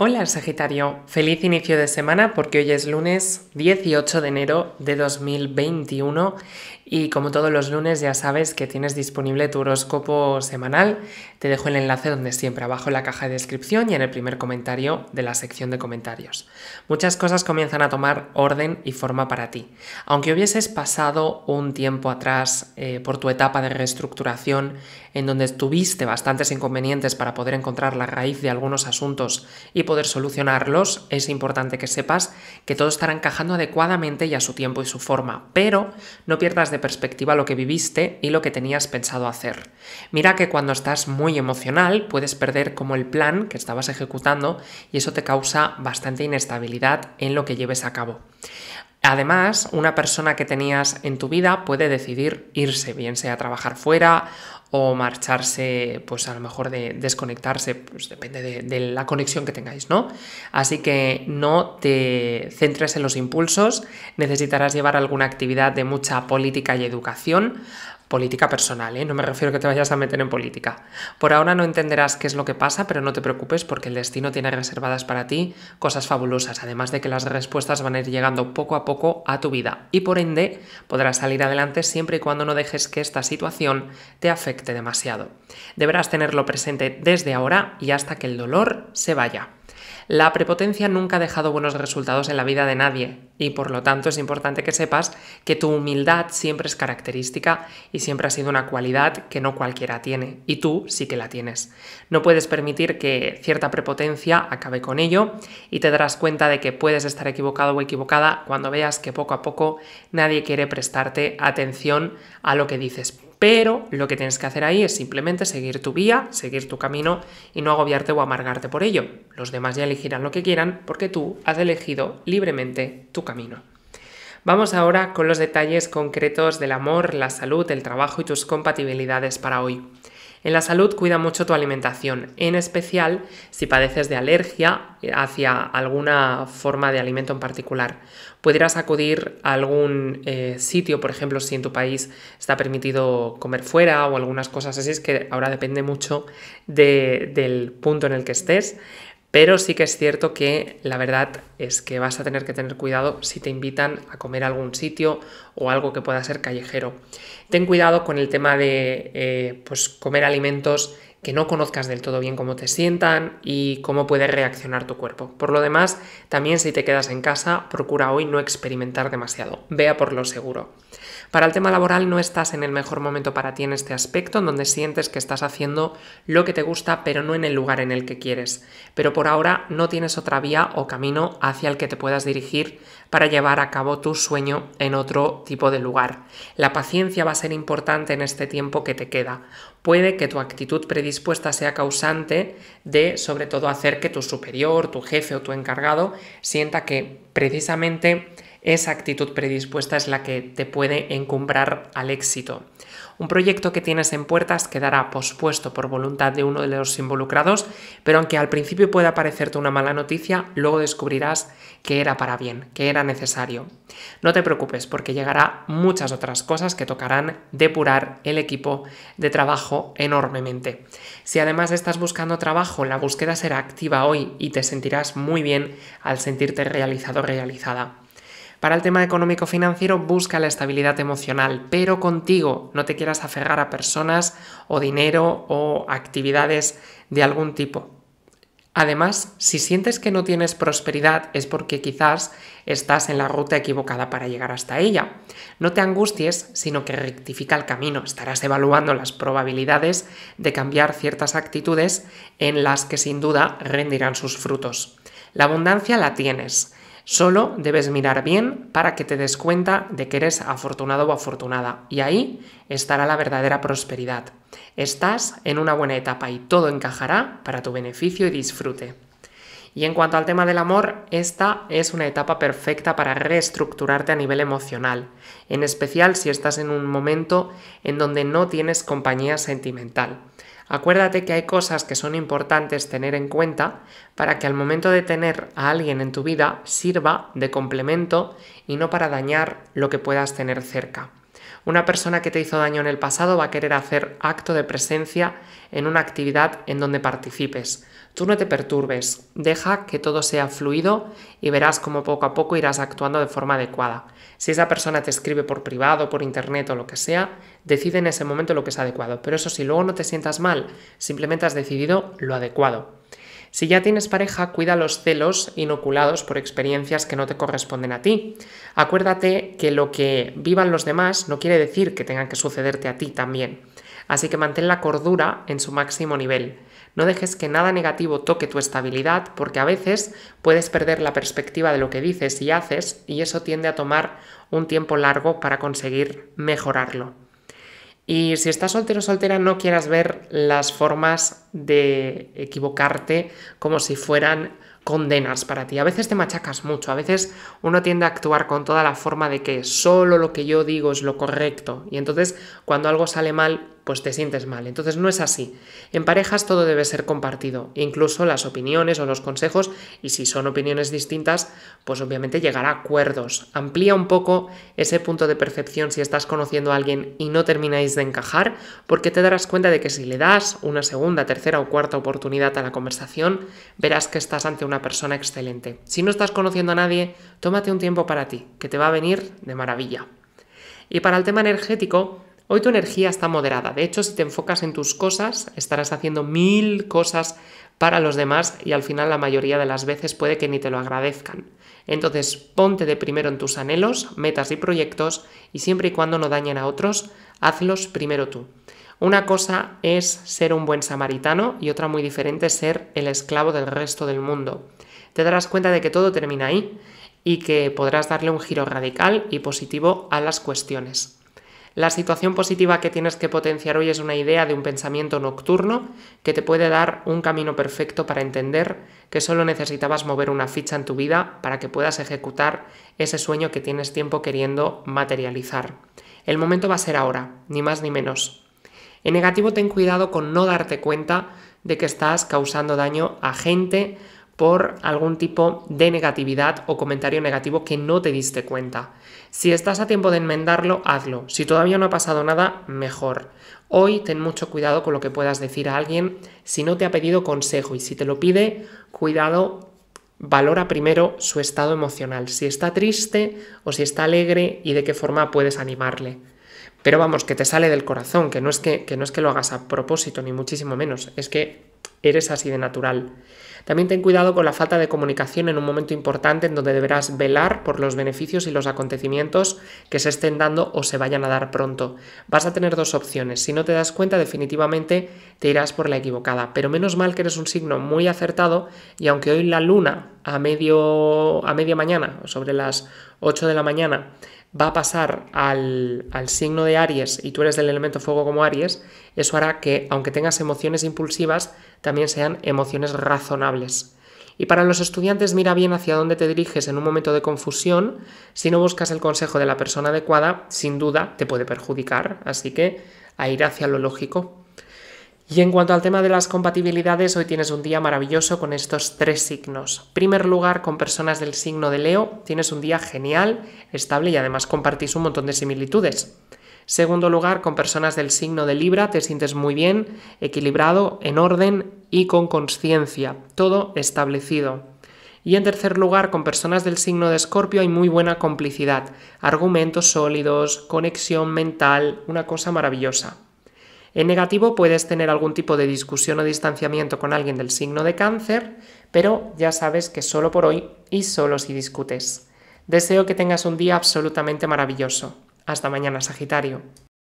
Hola Sagitario, feliz inicio de semana porque hoy es lunes 18 de enero de 2021 y como todos los lunes ya sabes que tienes disponible tu horóscopo semanal. Te dejo el enlace donde siempre abajo en la caja de descripción y en el primer comentario de la sección de comentarios. Muchas cosas comienzan a tomar orden y forma para ti. Aunque hubieses pasado un tiempo atrás eh, por tu etapa de reestructuración en donde tuviste bastantes inconvenientes para poder encontrar la raíz de algunos asuntos y poder solucionarlos, es importante que sepas que todo estará encajando adecuadamente y a su tiempo y su forma, pero no pierdas de perspectiva lo que viviste y lo que tenías pensado hacer. Mira que cuando estás muy emocional puedes perder como el plan que estabas ejecutando y eso te causa bastante inestabilidad en lo que lleves a cabo. Además, una persona que tenías en tu vida puede decidir irse, bien sea a trabajar fuera o marcharse, pues a lo mejor de desconectarse, pues depende de, de, la conexión que tengáis, ¿no? Así que no te centres en los impulsos, necesitarás llevar alguna actividad de mucha política y educación, Política personal, ¿eh? no me refiero a que te vayas a meter en política. Por ahora no entenderás qué es lo que pasa, pero no te preocupes porque el destino tiene reservadas para ti cosas fabulosas, además de que las respuestas van a ir llegando poco a poco a tu vida y por ende podrás salir adelante siempre y cuando no dejes que esta situación te afecte demasiado. Deberás tenerlo presente desde ahora y hasta que el dolor se vaya. La prepotencia nunca ha dejado buenos resultados en la vida de nadie y por lo tanto es importante que sepas que tu humildad siempre es característica y siempre ha sido una cualidad que no cualquiera tiene y tú sí que la tienes. No puedes permitir que cierta prepotencia acabe con ello y te darás cuenta de que puedes estar equivocado o equivocada cuando veas que poco a poco nadie quiere prestarte atención a lo que dices pero lo que tienes que hacer ahí es simplemente seguir tu vía, seguir tu camino y no agobiarte o amargarte por ello. Los demás ya elegirán lo que quieran porque tú has elegido libremente tu camino. Vamos ahora con los detalles concretos del amor, la salud, el trabajo y tus compatibilidades para hoy. En la salud cuida mucho tu alimentación, en especial si padeces de alergia hacia alguna forma de alimento en particular. Podrías acudir a algún eh, sitio, por ejemplo, si en tu país está permitido comer fuera o algunas cosas así, es que ahora depende mucho del punto en el que estés, pero sí que es cierto que la verdad es que vas a tener que tener cuidado si te invitan a comer algún sitio o algo que pueda ser callejero. Ten cuidado con el tema de eh, pues comer alimentos que no conozcas del todo bien cómo te sientan y cómo puede reaccionar tu cuerpo. Por lo demás, también si te quedas en casa, procura hoy no experimentar demasiado, vea por lo seguro. Para el tema laboral no estás en el mejor momento para ti en este aspecto, en donde sientes que estás haciendo lo que te gusta, pero no en el lugar en el que quieres. Pero por ahora no tienes otra vía o camino hacia el que te puedas dirigir para llevar a cabo tu sueño en otro tipo de lugar. La paciencia va a ser importante en este tiempo que te queda. Puede que tu actitud predispuesta sea causante de, sobre todo, hacer que tu superior, tu jefe o tu encargado sienta que precisamente esa actitud predispuesta es la que te puede encumbrar al éxito un proyecto que tienes en puertas quedará pospuesto por voluntad de uno de los involucrados, pero aunque al principio pueda parecerte una mala noticia, luego descubrirás que era para bien, que era necesario. No te preocupes porque llegará muchas otras cosas que tocarán depurar el equipo de trabajo enormemente. Si además estás buscando trabajo, la búsqueda será activa hoy y te sentirás muy bien al sentirte realizado realizada. Para el tema económico-financiero busca la estabilidad emocional, pero contigo no te quieras aferrar a personas o dinero o actividades de algún tipo. Además, si sientes que no tienes prosperidad es porque quizás estás en la ruta equivocada para llegar hasta ella. No te angusties, sino que rectifica el camino. Estarás evaluando las probabilidades de cambiar ciertas actitudes en las que sin duda rendirán sus frutos. La abundancia la tienes. Solo debes mirar bien para que te des cuenta de que eres afortunado o afortunada y ahí estará la verdadera prosperidad. Estás en una buena etapa y todo encajará para tu beneficio y disfrute. Y en cuanto al tema del amor, esta es una etapa perfecta para reestructurarte a nivel emocional, en especial si estás en un momento en donde no tienes compañía sentimental. Acuérdate que hay cosas que son importantes tener en cuenta para que al momento de tener a alguien en tu vida sirva de complemento y no para dañar lo que puedas tener cerca. Una persona que te hizo daño en el pasado va a querer hacer acto de presencia en una actividad en donde participes. Tú no te perturbes, deja que todo sea fluido y verás cómo poco a poco irás actuando de forma adecuada. Si esa persona te escribe por privado, por internet o lo que sea, decide en ese momento lo que es adecuado. Pero eso si luego no te sientas mal, simplemente has decidido lo adecuado. Si ya tienes pareja, cuida los celos inoculados por experiencias que no te corresponden a ti. Acuérdate que lo que vivan los demás no quiere decir que tengan que sucederte a ti también. Así que mantén la cordura en su máximo nivel. No dejes que nada negativo toque tu estabilidad porque a veces puedes perder la perspectiva de lo que dices y haces y eso tiende a tomar un tiempo largo para conseguir mejorarlo. Y si estás soltero o soltera, no quieras ver las formas de equivocarte como si fueran condenas para ti. A veces te machacas mucho, a veces uno tiende a actuar con toda la forma de que solo lo que yo digo es lo correcto. Y entonces cuando algo sale mal, pues te sientes mal. Entonces no es así. En parejas todo debe ser compartido, incluso las opiniones o los consejos, y si son opiniones distintas, pues obviamente llegar a acuerdos. Amplía un poco ese punto de percepción si estás conociendo a alguien y no termináis de encajar, porque te darás cuenta de que si le das una segunda, tercera o cuarta oportunidad a la conversación, verás que estás ante una persona excelente. Si no estás conociendo a nadie, tómate un tiempo para ti, que te va a venir de maravilla. Y para el tema energético, Hoy tu energía está moderada. De hecho, si te enfocas en tus cosas, estarás haciendo mil cosas para los demás y al final la mayoría de las veces puede que ni te lo agradezcan. Entonces, ponte de primero en tus anhelos, metas y proyectos y siempre y cuando no dañen a otros, hazlos primero tú. Una cosa es ser un buen samaritano y otra muy diferente es ser el esclavo del resto del mundo. Te darás cuenta de que todo termina ahí y que podrás darle un giro radical y positivo a las cuestiones. La situación positiva que tienes que potenciar hoy es una idea de un pensamiento nocturno que te puede dar un camino perfecto para entender que solo necesitabas mover una ficha en tu vida para que puedas ejecutar ese sueño que tienes tiempo queriendo materializar. El momento va a ser ahora, ni más ni menos. En negativo, ten cuidado con no darte cuenta de que estás causando daño a gente, por algún tipo de negatividad o comentario negativo que no te diste cuenta. Si estás a tiempo de enmendarlo, hazlo. Si todavía no ha pasado nada, mejor. Hoy ten mucho cuidado con lo que puedas decir a alguien si no te ha pedido consejo y si te lo pide, cuidado, valora primero su estado emocional, si está triste o si está alegre y de qué forma puedes animarle. Pero vamos, que te sale del corazón, que no es que, no es que lo hagas a propósito, ni muchísimo menos, es que eres así de natural. También ten cuidado con la falta de comunicación en un momento importante en donde deberás velar por los beneficios y los acontecimientos que se estén dando o se vayan a dar pronto. Vas a tener dos opciones. Si no te das cuenta, definitivamente te irás por la equivocada. Pero menos mal que eres un signo muy acertado y aunque hoy la luna a, medio, a media mañana, sobre las 8 de la mañana, va a pasar al, al, signo de Aries y tú eres del elemento fuego como Aries, eso hará que, aunque tengas emociones impulsivas, también sean emociones razonables. Y para los estudiantes mira bien hacia dónde te diriges en un momento de confusión. Si no buscas el consejo de la persona adecuada, sin duda te puede perjudicar. Así que a ir hacia lo lógico. Y en cuanto al tema de las compatibilidades, hoy tienes un día maravilloso con estos tres signos. Primer lugar, con personas del signo de Leo, tienes un día genial, estable y además compartís un montón de similitudes. Segundo lugar, con personas del signo de Libra te sientes muy bien, equilibrado, en orden y con conciencia, todo establecido. Y en tercer lugar, con personas del signo de Escorpio hay muy buena complicidad, argumentos sólidos, conexión mental, una cosa maravillosa. En negativo puedes tener algún tipo de discusión o distanciamiento con alguien del signo de cáncer, pero ya sabes que solo por hoy y solo si discutes. Deseo que tengas un día absolutamente maravilloso. Hasta mañana, Sagitario.